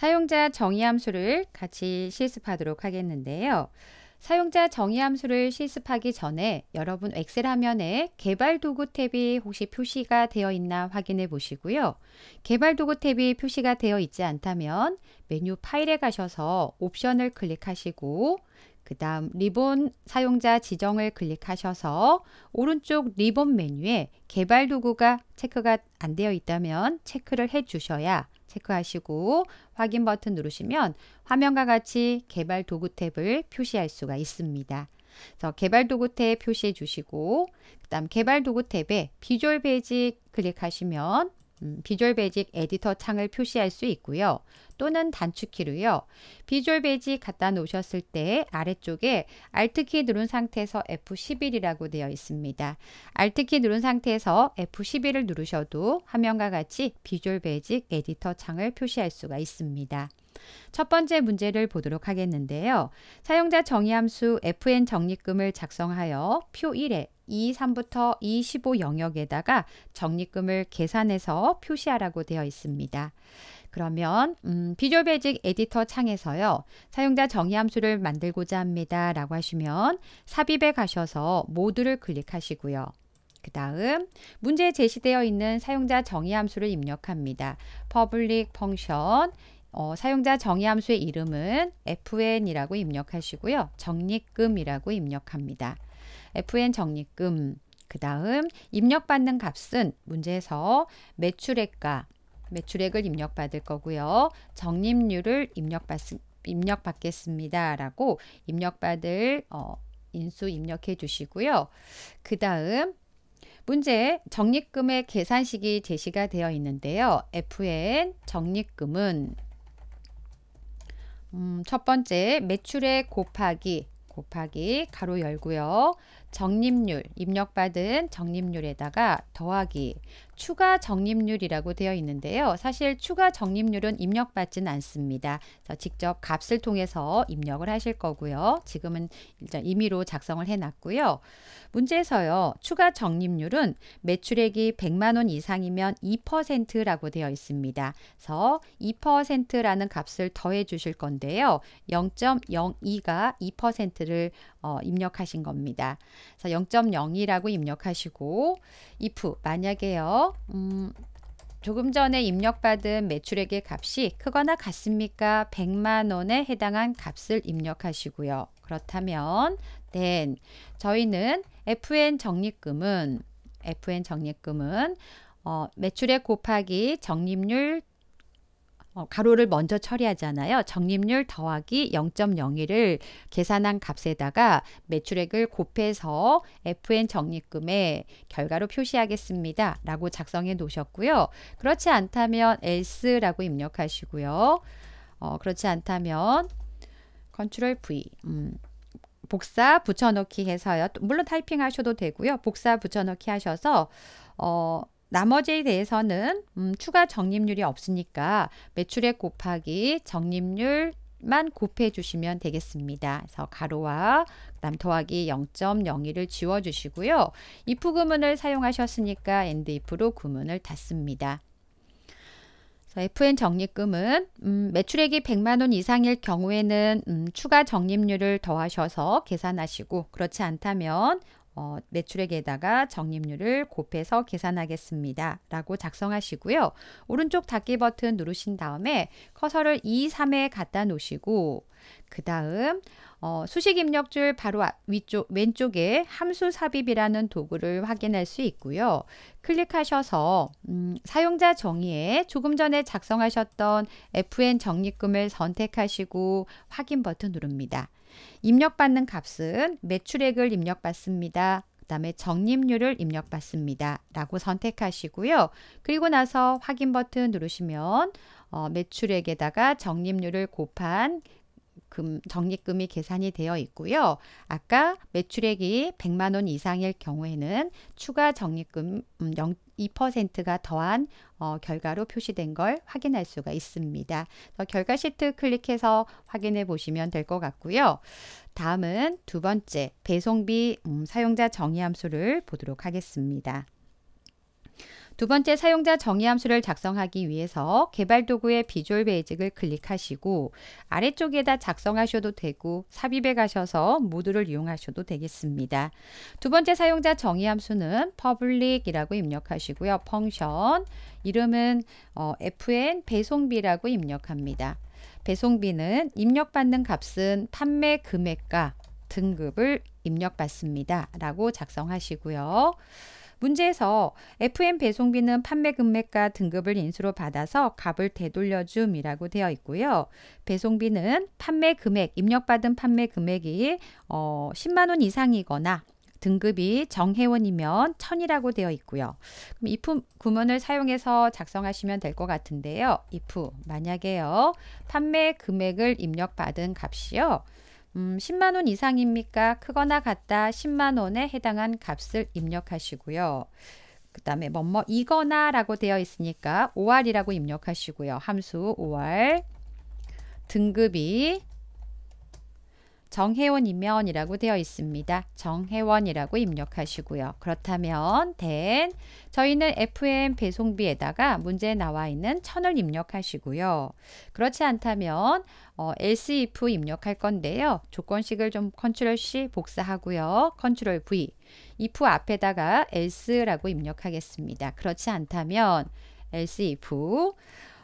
사용자 정의 함수를 같이 실습하도록 하겠는데요. 사용자 정의 함수를 실습하기 전에 여러분 엑셀 화면에 개발 도구 탭이 혹시 표시가 되어 있나 확인해 보시고요. 개발 도구 탭이 표시가 되어 있지 않다면 메뉴 파일에 가셔서 옵션을 클릭하시고 그 다음 리본 사용자 지정을 클릭하셔서 오른쪽 리본 메뉴에 개발 도구가 체크가 안 되어 있다면 체크를 해 주셔야 체크하시고 확인 버튼 누르시면 화면과 같이 개발 도구 탭을 표시할 수가 있습니다. 그래서 개발 도구 탭 표시해 주시고 그 다음 개발 도구 탭에 비주얼 베이직 클릭하시면 음, 비주얼 베이직 에디터 창을 표시할 수 있고요. 또는 단축키로요. 비주얼 베이직 갖다 놓으셨을 때 아래쪽에 Alt키 누른 상태에서 F11이라고 되어 있습니다. Alt키 누른 상태에서 F11을 누르셔도 화면과 같이 비주얼 베이직 에디터 창을 표시할 수가 있습니다. 첫 번째 문제를 보도록 하겠는데요. 사용자 정의 함수 fn 적립금을 작성하여 표 1에 2, 3부터 2, 15 영역에다가 적립금을 계산해서 표시하라고 되어 있습니다. 그러면 음, 비주얼 베직 에디터 창에서요. 사용자 정의 함수를 만들고자 합니다. 라고 하시면 삽입에 가셔서 모두를 클릭하시고요. 그 다음 문제에 제시되어 있는 사용자 정의 함수를 입력합니다. public function 어, 사용자 정의 함수의 이름은 fn이라고 입력하시고요. 적립금이라고 입력합니다. fn 적립금 그 다음 입력받는 값은 문제에서 매출액과 매출액을 입력받을 거고요. 적립률을 입력받, 입력받겠습니다. 라고 입력받을 어, 인수 입력해 주시고요. 그 다음 문제 적립금의 계산식이 제시가 되어 있는데요. FN 적립금은 음, 첫 번째 매출액 곱하기 곱하기 가로 열고요. 적립률, 입력받은 적립률에다가 더하기, 추가 적립률이라고 되어 있는데요. 사실 추가 적립률은 입력받진 않습니다. 직접 값을 통해서 입력을 하실 거고요. 지금은 일단 임의로 작성을 해놨고요. 문제에서요. 추가 적립률은 매출액이 100만 원 이상이면 2%라고 되어 있습니다. 그래서 2%라는 값을 더해 주실 건데요. 0.02가 2%를 어, 입력하신 겁니다. 그래서 0.0이라고 입력하시고 if 만약에요. 음, 조금 전에 입력받은 매출액의 값이 크거나 같습니까? 100만 원에 해당한 값을 입력하시고요. 그렇다면 then 저희는 FN 적립금은 FN 적립금은 어, 매출액 곱하기 적립률 어, 가로를 먼저 처리하잖아요. 적립률 더하기 0.01을 계산한 값에다가 매출액을 곱해서 FN 적립금의 결과로 표시하겠습니다. 라고 작성해 놓으셨고요. 그렇지 않다면 else라고 입력하시고요. 어, 그렇지 않다면 컨트롤 V 음, 복사 붙여넣기 해서요. 물론 타이핑 하셔도 되고요. 복사 붙여넣기 하셔서 어, 나머지에 대해서는 음, 추가 적립률이 없으니까 매출액 곱하기 적립률 만 곱해 주시면 되겠습니다. 그래서 가로와 그다음 더하기 0.01을 지워 주시고요. if 구문을 사용하셨으니까 and if로 구문을 닫습니다. FN 적립금은 음, 매출액이 100만 원 이상일 경우에는 음, 추가 적립률을 더하셔서 계산하시고 그렇지 않다면 어, 매출액에다가 적립률을 곱해서 계산하겠습니다. 라고 작성하시고요. 오른쪽 닫기 버튼 누르신 다음에 커서를 2, 3에 갖다 놓으시고 그 다음 어, 수식 입력줄 바로 위쪽 왼쪽에 함수 삽입이라는 도구를 확인할 수 있고요. 클릭하셔서 음, 사용자 정의에 조금 전에 작성하셨던 FN 적립금을 선택하시고 확인 버튼 누릅니다. 입력받는 값은 매출액을 입력받습니다. 그 다음에 적립률을 입력받습니다. 라고 선택하시고요. 그리고 나서 확인 버튼 누르시면 어, 매출액에다가 적립률을 곱한 금, 적립금이 계산이 되어 있고요. 아까 매출액이 100만 원 이상일 경우에는 추가 적립금 2%가 음, 더한 어, 결과로 표시된 걸 확인할 수가 있습니다. 결과 시트 클릭해서 확인해 보시면 될 것 같고요. 다음은 두 번째 배송비 음, 사용자 정의 함수를 보도록 하겠습니다. 두 번째 사용자 정의 함수를 작성하기 위해서 개발 도구의 비주얼 베이직을 클릭하시고 아래쪽에다 작성하셔도 되고 삽입에 가셔서 모두를 이용하셔도 되겠습니다. 두 번째 사용자 정의 함수는 public이라고 입력하시고요. 펑션 이름은 어, fn 배송비라고 입력합니다. 배송비는 입력받는 값은 판매 금액과 등급을 입력받습니다. 라고 작성하시고요. 문제에서 FM 배송비는 판매 금액과 등급을 인수로 받아서 값을 되돌려줌이라고 되어 있고요. 배송비는 판매 금액, 입력받은 판매 금액이 어, 10만 원 이상이거나 등급이 정회원이면 1 0 0 0이라고 되어 있고요. 그럼 if 구문을 사용해서 작성하시면 될 것 같은데요. if 만약에요. 판매 금액을 입력받은 값이요. 음, 10만 원 이상입니까? 크거나 같다 10만 원에 해당한 값을 입력하시고요. 그 다음에 뭐뭐 이거나 라고 되어 있으니까 5R이라고 입력하시고요. 함수 5R 등급이 정혜원이면이라고 되어 있습니다. 정혜원이라고 입력하시고요. 그렇다면 된 저희는 FM 배송비에다가 문제에 나와 있는 천을 입력하시고요. 그렇지 않다면 어, else if 입력할 건데요. 조건식을 좀 컨트롤 C 복사하고요. 컨트롤 V if 앞에다가 else라고 입력하겠습니다. 그렇지 않다면 else if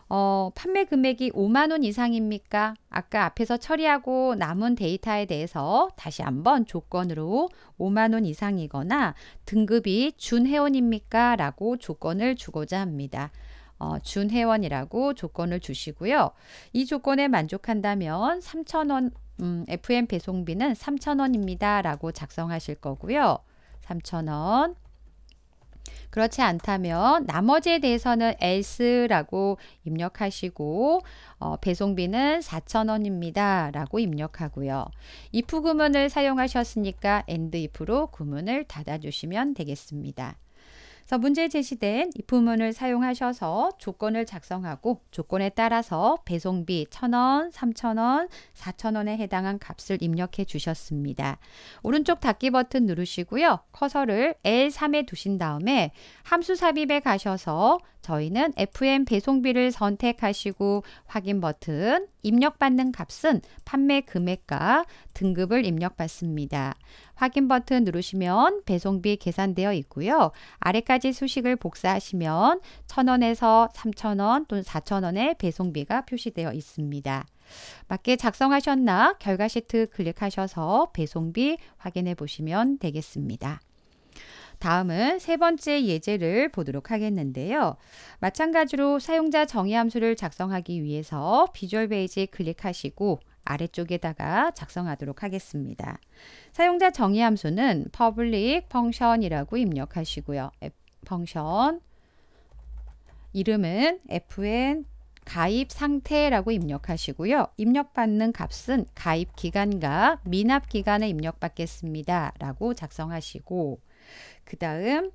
어, 판매 금액이 5만 원 이상입니까? 아까 앞에서 처리하고 남은 데이터에 대해서 다시 한번 조건으로 5만 원 이상이거나 등급이 준회원입니까? 라고 조건을 주고자 합니다. 어, 준회원이라고 조건을 주시고요. 이 조건에 만족한다면 3천원 음, FM 배송비는 3천원입니다 라고 작성하실 거고요. 3천원 그렇지 않다면 나머지에 대해서는 else라고 입력하시고 어, 배송비는 4,000원입니다. 라고 입력하고요. if 구문을 사용하셨으니까 and if로 구문을 닫아주시면 되겠습니다. 그래서 문제에 제시된 이 부문을 사용하셔서 조건을 작성하고 조건에 따라서 배송비 1,000원, 3,000원, 4,000원에 해당한 값을 입력해 주셨습니다. 오른쪽 닫기 버튼 누르시고요. 커서를 L3에 두신 다음에 함수 삽입에 가셔서 저희는 FM 배송비를 선택하시고 확인 버튼 입력받는 값은 판매 금액과 등급을 입력받습니다. 확인 버튼 누르시면 배송비 계산되어 있고요. 아래까지 수식을 복사하시면 1,000원에서 3,000원 또는 4,000원의 배송비가 표시되어 있습니다. 맞게 작성하셨나 결과 시트 클릭하셔서 배송비 확인해 보시면 되겠습니다. 다음은 세 번째 예제를 보도록 하겠는데요. 마찬가지로 사용자 정의 함수를 작성하기 위해서 비주얼 베이지 클릭하시고 아래쪽에다가 작성하도록 하겠습니다. 사용자 정의 함수는 public function이라고 입력하시고요. function 이름은 fn 가입 상태라고 입력하시고요. 입력받는 값은 가입 기간과 미납 기간에 입력받겠습니다. 라고 작성하시고 그 다음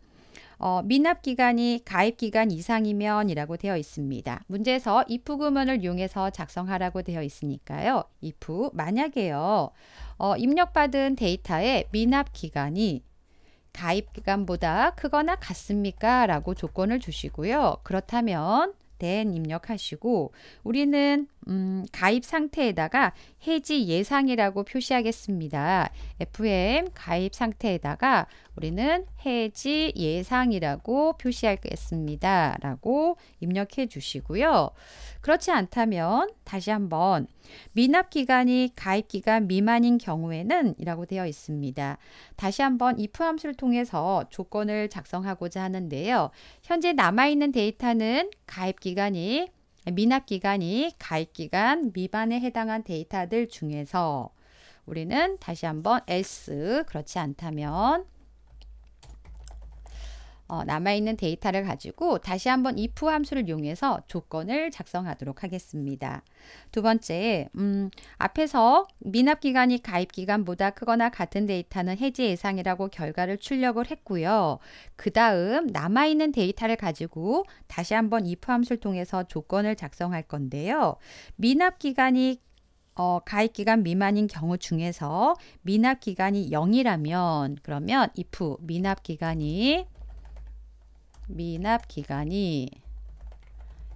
어, 미납 기간이 가입 기간 이상이면이라고 되어 있습니다. 문제에서 if 구문을 이용해서 작성하라고 되어 있으니까요. if 만약에요. 어, 입력받은 데이터의 미납 기간이 가입 기간보다 크거나 같습니까? 라고 조건을 주시고요. 그렇다면 된 입력하시고 우리는 음, 가입 상태에다가 해지 예상이라고 표시하겠습니다. FM 가입 상태에다가 우리는 해지 예상이라고 표시하겠습니다. 라고 입력해 주시고요. 그렇지 않다면 다시 한번 미납 기간이 가입 기간 미만인 경우에는 이라고 되어 있습니다. 다시 한번 if 함수를 통해서 조건을 작성하고자 하는데요. 현재 남아 있는 데이터는 가입 기간이 미납 기간이 가입 기간 미만에 해당한 데이터들 중에서 우리는 다시 한번 s 그렇지 않다면 어, 남아있는 데이터를 가지고 다시 한번 if 함수를 이용해서 조건을 작성하도록 하겠습니다. 두 번째, 음, 앞에서 미납기간이 가입기간보다 크거나 같은 데이터는 해지 예상이라고 결과를 출력을 했고요. 그 다음 남아있는 데이터를 가지고 다시 한번 if 함수를 통해서 조건을 작성할 건데요. 미납기간이 어, 가입 기간 미만인 경우 중에서 미납 기간이 0이라면 그러면 if 미납 기간이 미납 기간이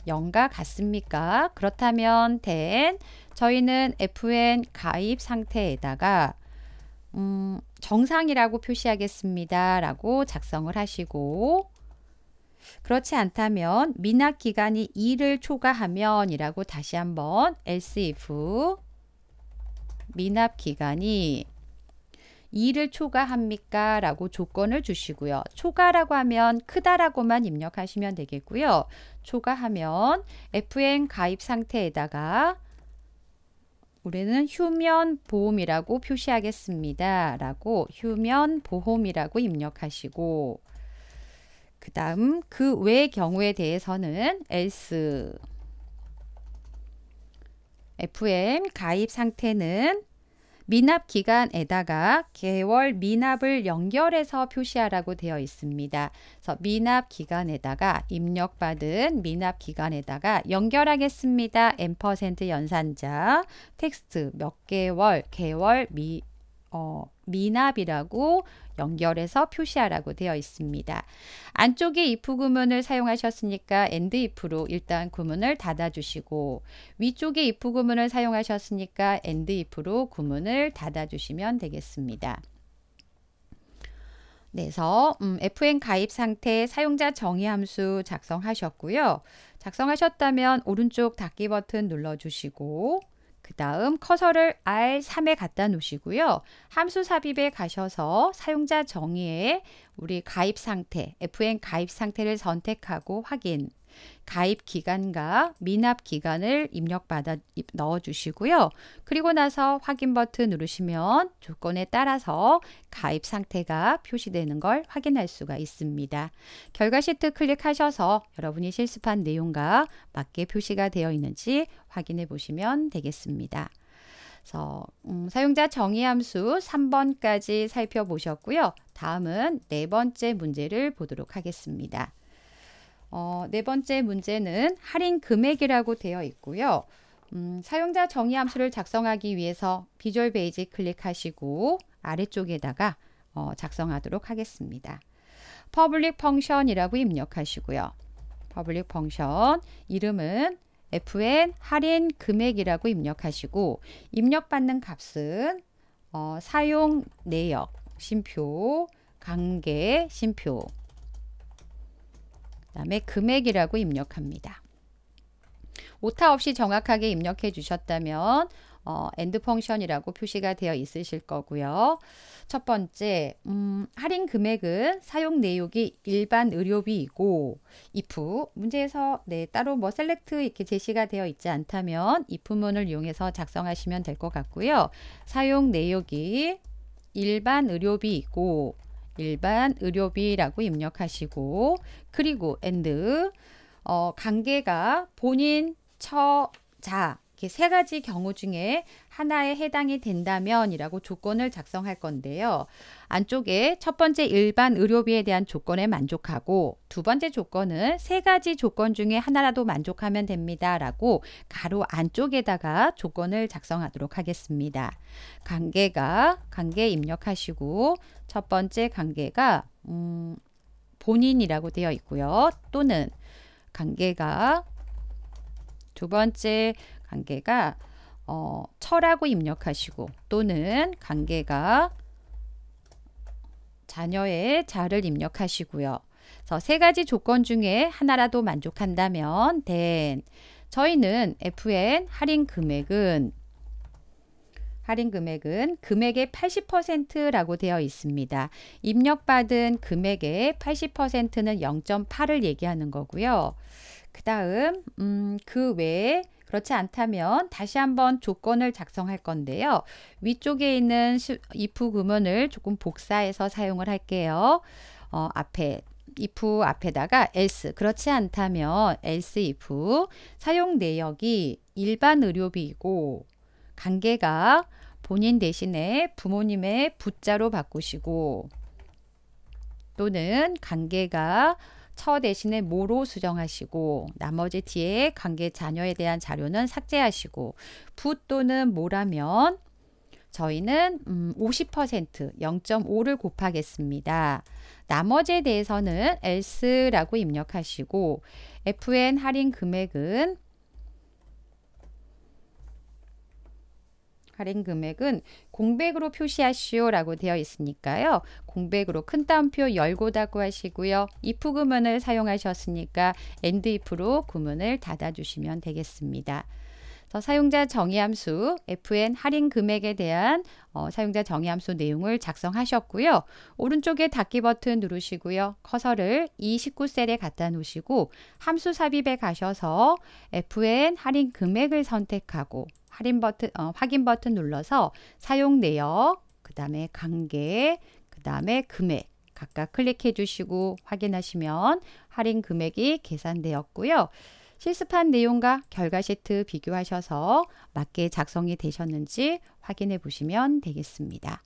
0과 같습니까? 그렇다면 된 저희는 FN 가입 상태에다가 음, 정상이라고 표시하겠습니다. 라고 작성을 하시고 그렇지 않다면 미납 기간이 2를 초과하면 이라고 다시 한번 else if 미납 기간이 2를 초과합니까? 라고 조건을 주시고요. 초과라고 하면 크다라고만 입력하시면 되겠고요. 초과하면 FN 가입 상태에다가 우리는 휴면 보험이라고 표시하겠습니다. 라고 휴면 보험이라고 입력하시고 그 다음 그 외 경우에 대해서는 else FM 가입 상태는 미납 기간에다가 개월 미납을 연결해서 표시하라고 되어 있습니다. 그래서 미납 기간에다가 입력받은 미납 기간에다가 연결하겠습니다. n% 연산자 텍스트 몇 개월 개월 미 어, 미납이라고 연결해서 표시하라고 되어 있습니다. 안쪽에 if 구문을 사용하셨으니까 and if로 일단 구문을 닫아주시고 위쪽에 if 구문을 사용하셨으니까 and if로 구문을 닫아주시면 되겠습니다. 그래서 음, FN 가입 상태 사용자 정의 함수 작성하셨고요. 작성하셨다면 오른쪽 닫기 버튼 눌러주시고 그 다음 커서를 R3에 갖다 놓으시고요. 함수 삽입에 가셔서 사용자 정의에 우리 가입 상태, FN 가입 상태를 선택하고 확인. 가입 기간과 미납 기간을 입력받아 넣어 주시고요. 그리고 나서 확인 버튼 누르시면 조건에 따라서 가입 상태가 표시되는 걸 확인할 수가 있습니다. 결과 시트 클릭하셔서 여러분이 실습한 내용과 맞게 표시가 되어 있는지 확인해 보시면 되겠습니다. 그래서 음, 사용자 정의 함수 3번까지 살펴보셨고요. 다음은 네 번째 문제를 보도록 하겠습니다. 어, 네 번째 문제는 할인 금액이라고 되어 있고요. 음, 사용자 정의 함수를 작성하기 위해서 비주얼 베이직 클릭하시고 아래쪽에다가 어, 작성하도록 하겠습니다. 퍼블릭 펑션이라고 입력하시고요. 퍼블릭 펑션 이름은 fn 할인 금액이라고 입력하시고 입력받는 값은 어, 사용 내역 심표 관계 심표 다음에 금액이라고 입력합니다. 오타 없이 정확하게 입력해 주셨다면 어, e n 펑션이라고 표시가 되어 있으실 거고요. 첫 번째, 음, 할인 금액은 사용 내역이 일반 의료비이고 if 문제에서 네, 따로 뭐 셀렉트 이렇게 제시가 되어 있지 않다면 if 문을 이용해서 작성하시면 될 것 같고요. 사용 내역이 일반 의료비이고 일반 의료비라고 입력하시고 그리고 and 어, 관계가 본인 처자 이렇게 세 가지 경우 중에 하나에 해당이 된다면이라고 조건을 작성할 건데요. 안쪽에 첫 번째 일반 의료비에 대한 조건에 만족하고 두 번째 조건은 세 가지 조건 중에 하나라도 만족하면 됩니다라고 가로 안쪽에다가 조건을 작성하도록 하겠습니다. 관계가 관계 입력하시고 첫 번째 관계가 음, 본인이라고 되어 있고요. 또는 관계가 두 번째 관계가 어, 철하고 입력하시고 또는 관계가 자녀의 자를 입력하시고요. 그래서 세 가지 조건 중에 하나라도 만족한다면 된 저희는 FN 할인 금액은 할인 금액은 금액의 80%라고 되어 있습니다. 입력받은 금액의 80%는 0.8을 얘기하는 거고요. 그 다음 음, 그 외에 그렇지 않다면 다시 한번 조건을 작성할 건데요. 위쪽에 있는 if 구문을 조금 복사해서 사용을 할게요. 어, 앞에 if 앞에다가 else 그렇지 않다면 else if 사용 내역이 일반 의료비이고 관계가 본인 대신에 부모님의 부자로 바꾸시고 또는 관계가 처 대신에 모로 수정하시고 나머지 뒤에 관계 자녀에 대한 자료는 삭제하시고 부 또는 모라면 저희는 음, 50% 0.5를 곱하겠습니다. 나머지에 대해서는 else라고 입력하시고 FN 할인 금액은 할인 금액은 공백으로 표시하시오라고 되어 있으니까요. 공백으로 큰 따옴표 열고 닫고 하시고요. if 구문을 사용하셨으니까 and if로 구문을 닫아주시면 되겠습니다. 사용자 정의 함수 fn 할인 금액에 대한 어, 사용자 정의 함수 내용을 작성하셨고요. 오른쪽에 닫기 버튼 누르시고요. 커서를 이9셀에 갖다 놓으시고 함수 삽입에 가셔서 fn 할인 금액을 선택하고 할인 버튼, 어, 확인 버튼 눌러서 사용 내역, 그 다음에 관계, 그 다음에 금액 각각 클릭해 주시고 확인하시면 할인 금액이 계산되었고요. 실습한 내용과 결과 시트 비교하셔서 맞게 작성이 되셨는지 확인해 보시면 되겠습니다.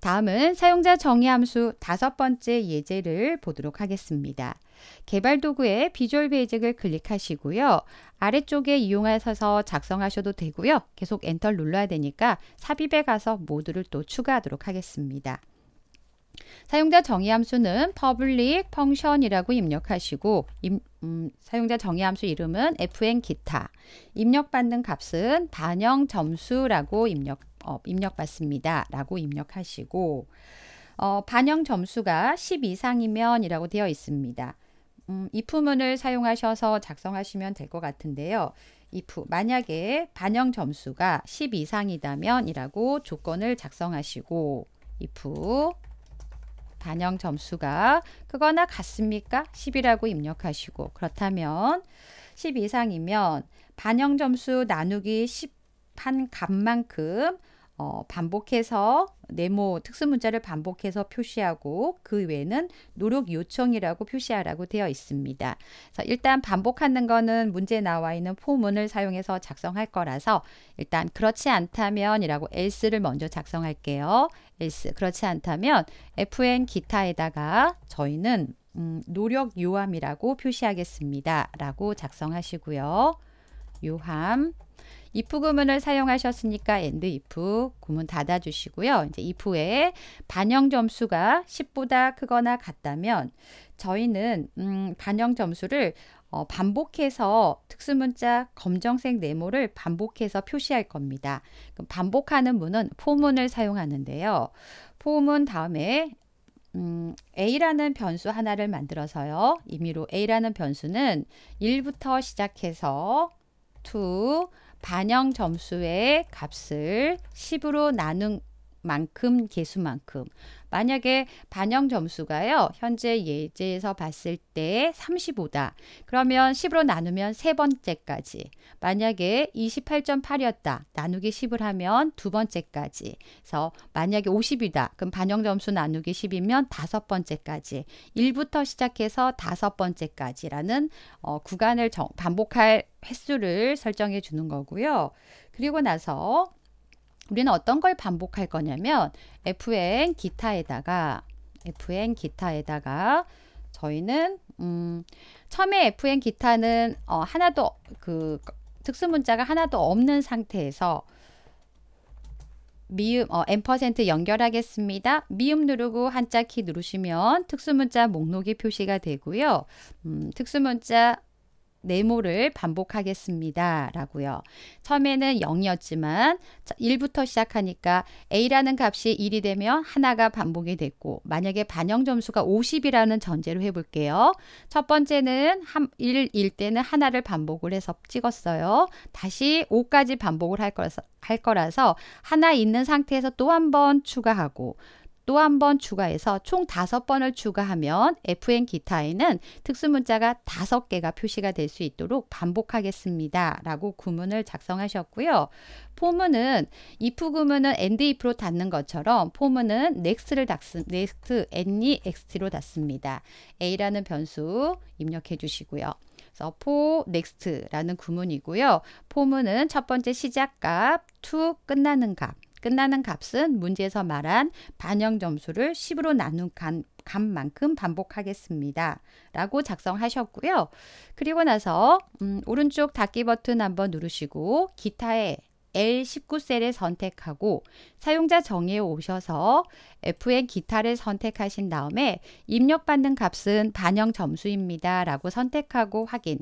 다음은 사용자 정의 함수 다섯 번째 예제를 보도록 하겠습니다. 개발 도구의 비주얼 베이직을 클릭하시고요. 아래쪽에 이용하셔서 작성하셔도 되고요. 계속 엔터 를 눌러야 되니까 삽입에 가서 모두를 또 추가하도록 하겠습니다. 사용자 정의 함수는 public function이라고 입력하시고 임, 음, 사용자 정의 함수 이름은 fn 기타 입력받는 값은 반영 점수라고 입력 어, 입력받습니다. 라고 입력하시고 어, 반영 점수가 10 이상이면 이라고 되어 있습니다. 음, if문을 사용하셔서 작성하시면 될 것 같은데요. if 만약에 반영 점수가 10 이상이다면 이라고 조건을 작성하시고 if 반영 점수가 그거나 같습니까? 10이라고 입력하시고 그렇다면 10 이상이면 반영 점수 나누기 10 한 값만큼 어, 반복해서 네모 특수문자를 반복해서 표시하고 그 외에는 노력 요청이라고 표시하라고 되어 있습니다. 그래서 일단 반복하는 거는 문제 나와 있는 포문을 사용해서 작성할 거라서 일단 그렇지 않다면 이라고 else를 먼저 작성할게요. else 그렇지 않다면 fn 기타에다가 저희는 음, 노력 요함이라고 표시하겠습니다. 라고 작성하시고요. 요함 if 구문을 사용하셨으니까 and if 구문 닫아주시고요. 이제 if 에 반영 점수가 10보다 크거나 같다면 저희는 음, 반영 점수를 어, 반복해서 특수문자 검정색 네모를 반복해서 표시할 겁니다. 그럼 반복하는 문은 포문을 사용하는데요. 포문 다음에 음, a라는 변수 하나를 만들어서요. 임의로 a라는 변수는 1부터 시작해서 2, 반영 점수의 값을 10으로 나눈 만큼 개수만큼 만약에 반영 점수가요. 현재 예제에서 봤을 때 35다. 그러면 10으로 나누면 세 번째까지. 만약에 28.8이었다. 나누기 10을 하면 두 번째까지. 그래서 만약에 50이다. 그럼 반영 점수 나누기 10이면 다섯 번째까지. 1부터 시작해서 다섯 번째까지라는 어, 구간을 정, 반복할 횟수를 설정해 주는 거고요. 그리고 나서 우리는 어떤 걸 반복할 거냐면 fn 기타에다가 fn 기타에다가 저희는 음, 처음에 fn 기타는 어, 하나도 그 특수 문자가 하나도 없는 상태에서 미음 어, n% 연결하겠습니다. 미음 누르고 한자 키 누르시면 특수문자 목록이 표시가 되고요. 음, 특수문자 네모를 반복하겠습니다. 라고요. 처음에는 0이었지만 1부터 시작하니까 a라는 값이 1이 되면 하나가 반복이 됐고 만약에 반영 점수가 50이라는 전제로 해볼게요. 첫 번째는 1일 때는 하나를 반복을 해서 찍었어요. 다시 5까지 반복을 할 거라서 하나 있는 상태에서 또 한 번 추가하고 또한번 추가해서 총 다섯 번을 추가하면 FN 기타에는 특수문자가 다섯 개가 표시가 될 수 있도록 반복하겠습니다. 라고 구문을 작성하셨고요. 포문은 if 구문은 and if로 닫는 것처럼 포문은 next를 닫습, next, any, e, xt로 닫습니다. a라는 변수 입력해 주시고요. 서 for, n 라는 구문이고요. 포문은 첫 번째 시작값, t 끝나는 값. 끝나는 값은 문제에서 말한 반영 점수를 10으로 나눈 간, 값만큼 반복하겠습니다. 라고 작성하셨고요. 그리고 나서 음, 오른쪽 닫기 버튼 한번 누르시고 기타에 L19셀을 선택하고 사용자 정의에 오셔서 FN 기타를 선택하신 다음에 입력받는 값은 반영 점수입니다. 라고 선택하고 확인.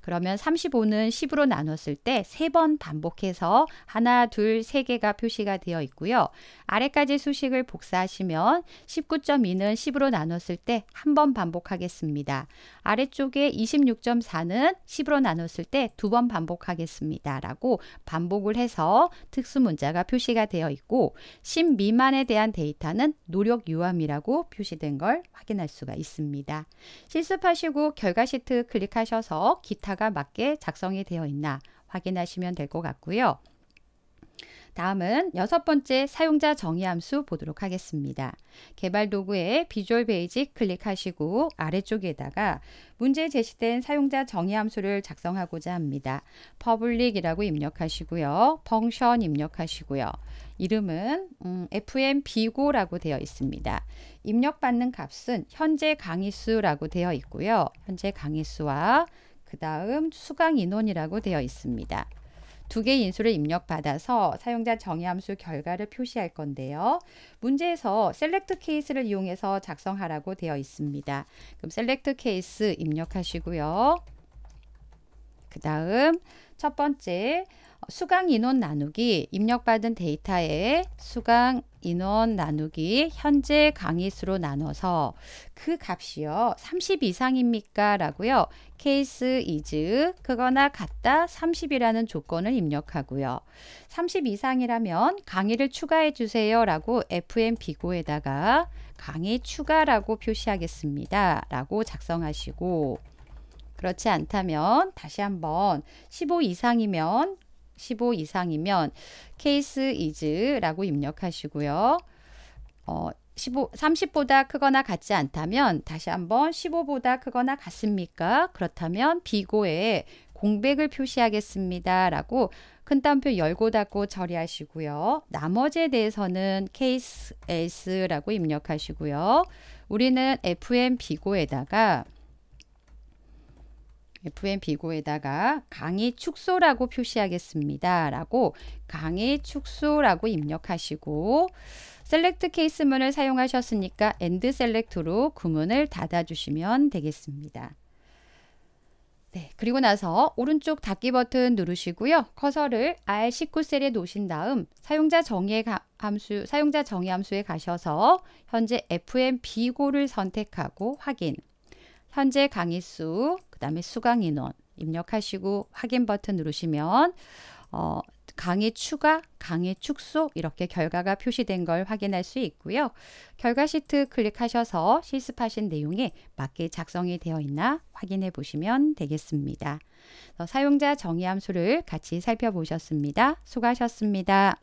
그러면 35는 10으로 나눴을 때3번 반복해서 하나, 둘, 세 개가 표시가 되어 있고요. 아래까지 수식을 복사하시면 19.2는 10으로 나눴을 때 한 번 반복하겠습니다. 아래쪽에 26.4는 10으로 나눴을 때 두 번 반복하겠습니다. 라고 반복을 해서 해서 특수문자가 표시가 되어 있고 10 미만에 대한 데이터는 노력 유함이라고 표시된 걸 확인할 수가 있습니다. 실습하시고 결과 시트 클릭하셔서 기타가 맞게 작성이 되어 있나 확인하시면 될 것 같고요. 다음은 여섯 번째 사용자 정의 함수 보도록 하겠습니다. 개발 도구에 비주얼 베이직 클릭하시고 아래쪽에다가 문제 제시된 사용자 정의 함수를 작성하고자 합니다. public이라고 입력하시고요. function 입력하시고요. 이름은 음, fm비고라고 되어 있습니다. 입력받는 값은 현재 강의 수라고 되어 있고요. 현재 강의 수와 그 다음 수강 인원이라고 되어 있습니다. 두 개의 인수를 입력받아서 사용자 정의 함수 결과를 표시할 건데요. 문제에서 셀렉트 케이스를 이용해서 작성하라고 되어 있습니다. 그럼 셀렉트 케이스 입력하시고요. 그 다음 첫 번째 수강 인원 나누기 입력받은 데이터에 수강 인원 나누기 현재 강의 수로 나눠서 그 값이요. 30 이상입니까? 라고요. 케이스 이즈 그거나 같다 30이라는 조건을 입력하고요. 30 이상이라면 강의를 추가해 주세요. 라고 FM 비고에다가 강의 추가라고 표시하겠습니다. 라고 작성하시고 그렇지 않다면 다시 한번 15 이상이면 15 이상이면 케이스 이즈라고 입력하시고요. 어, 15, 30보다 크거나 같지 않다면 다시 한번 15보다 크거나 같습니까? 그렇다면 비고에 공백을 표시하겠습니다. 라고 큰따옴표 열고 닫고 처리하시고요. 나머지에 대해서는 케이스 S라고 입력하시고요. 우리는 FM 비고에다가 FM 비고에다가 강의 축소라고 표시하겠습니다. 라고 강의 축소라고 입력하시고 셀렉트 케이스 문을 사용하셨으니까 엔드 셀렉트로 구 문을 닫아주시면 되겠습니다. 네, 그리고 나서 오른쪽 닫기 버튼 누르시고요. 커서를 R19셀에 놓으신 다음 사용자 정의 함수, 사용자 정의 함수에 가셔서 현재 FM 비고를 선택하고 확인. 현재 강의수 다음에 수강 인원 입력하시고 확인 버튼 누르시면 어, 강의 추가, 강의 축소 이렇게 결과가 표시된 걸 확인할 수 있고요. 결과 시트 클릭하셔서 실습하신 내용에 맞게 작성이 되어 있나 확인해 보시면 되겠습니다. 어, 사용자 정의 함수를 같이 살펴보셨습니다. 수고하셨습니다.